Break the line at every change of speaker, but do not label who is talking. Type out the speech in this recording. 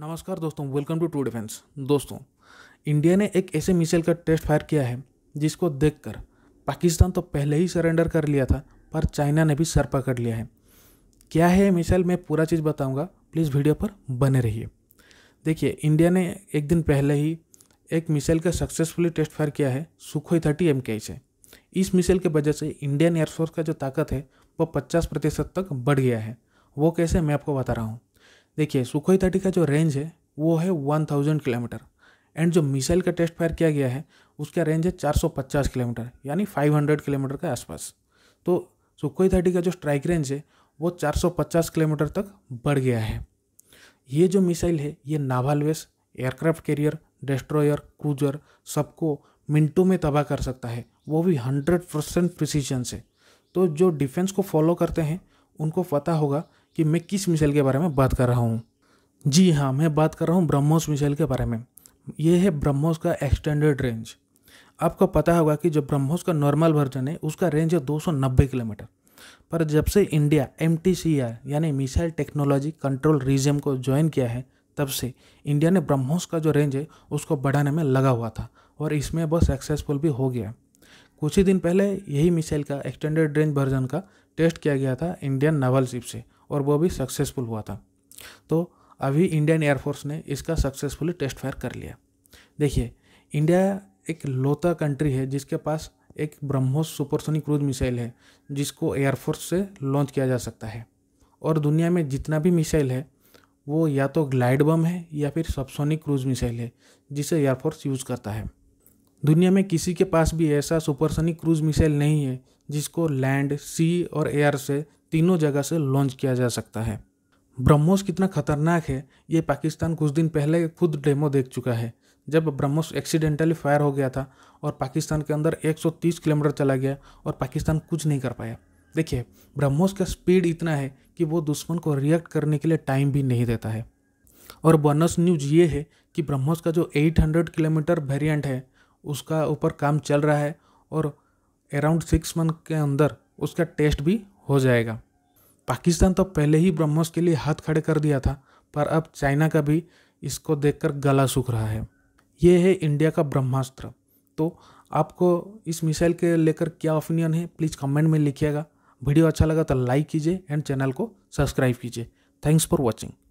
नमस्कार दोस्तों welcome to to defence दोस्तों इंडिया ने एक ऐसे मिसाइल का टेस्ट फायर किया है जिसको देखकर पाकिस्तान तो पहले ही सरेंडर कर लिया था पर चाइना ने भी सर पकड़ लिया है क्या है मिसाइल मैं पूरा चीज़ बताऊंगा प्लीज़ वीडियो पर बने रहिए देखिए इंडिया ने एक दिन पहले ही एक मिसाइल का सक्सेसफुली टेस्ट फायर किया है सुखोई थर्टी एम से इस मिसाइल के वजह से इंडियन एयरफोर्स का जो ताकत है वो पचास प्रतिशत तक बढ़ गया है वो कैसे मैं आपको बता रहा हूँ देखिए सुखोई थर्टी का जो रेंज है वो है वन थाउजेंड किलोमीटर एंड जो मिसाइल का टेस्ट फायर किया गया है उसका रेंज है चार सौ पचास किलोमीटर यानी फाइव हंड्रेड किलोमीटर के आसपास तो सुखोई थर्टी का जो स्ट्राइक रेंज है वो चार सौ पचास किलोमीटर तक बढ़ गया है ये जो मिसाइल है ये नाभाल वेस एयरक्राफ्ट कैरियर डिस्ट्रॉयर क्रूजर सबको मिनटों में तबाह कर सकता है वो भी हंड्रेड परसेंट प्रिसीजन से तो जो डिफेंस को फॉलो करते हैं उनको पता होगा कि मैं किस मिसाइल के बारे में बात कर रहा हूँ जी हाँ मैं बात कर रहा हूँ ब्रह्मोस मिसाइल के बारे में यह है ब्रह्मोस का एक्सटेंडेड रेंज आपको पता होगा कि जो ब्रह्मोस का नॉर्मल वर्जन है उसका रेंज है 290 किलोमीटर पर जब से इंडिया एम यानी मिसाइल टेक्नोलॉजी कंट्रोल रीजम को ज्वाइन किया है तब से इंडिया ने ब्रह्मोस का जो रेंज है उसको बढ़ाने में लगा हुआ था और इसमें बहुत सक्सेसफुल भी हो गया कुछ ही दिन पहले यही मिसाइल का एक्सटेंडेड रेंज वर्जन का टेस्ट किया गया था इंडियन नावल शिप से और वो भी सक्सेसफुल हुआ था तो अभी इंडियन एयरफोर्स ने इसका सक्सेसफुली टेस्ट फायर कर लिया देखिए इंडिया एक लोता कंट्री है जिसके पास एक ब्रह्मोस सुपरसोनिक क्रूज मिसाइल है जिसको एयरफोर्स से लॉन्च किया जा सकता है और दुनिया में जितना भी मिसाइल है वो या तो ग्लाइड बम है या फिर सबसोनिक क्रूज मिसाइल है जिसे एयरफोर्स यूज़ करता है दुनिया में किसी के पास भी ऐसा सुपरसोनिक क्रूज मिसाइल नहीं है जिसको लैंड सी और एयर से तीनों जगह से लॉन्च किया जा सकता है ब्रह्मोस कितना खतरनाक है ये पाकिस्तान कुछ दिन पहले खुद डेमो देख चुका है जब ब्रह्मोस एक्सीडेंटली फायर हो गया था और पाकिस्तान के अंदर 130 किलोमीटर चला गया और पाकिस्तान कुछ नहीं कर पाया देखिए ब्रह्मोस का स्पीड इतना है कि वो दुश्मन को रिएक्ट करने के लिए टाइम भी नहीं देता है और बोनस न्यूज ये है कि ब्रह्मोस का जो 800 किलोमीटर वेरियंट है उसका ऊपर काम चल रहा है और अराउंड सिक्स मंथ के अंदर उसका टेस्ट भी हो जाएगा पाकिस्तान तो पहले ही ब्रह्मोस के लिए हाथ खड़े कर दिया था पर अब चाइना का भी इसको देखकर गला सूख रहा है ये है इंडिया का ब्रह्मास्त्र तो आपको इस मिसाइल के लेकर क्या ओपिनियन है प्लीज़ कमेंट में लिखिएगा वीडियो अच्छा लगा तो लाइक कीजिए एंड चैनल को सब्सक्राइब कीजिए थैंक्स फॉर वॉचिंग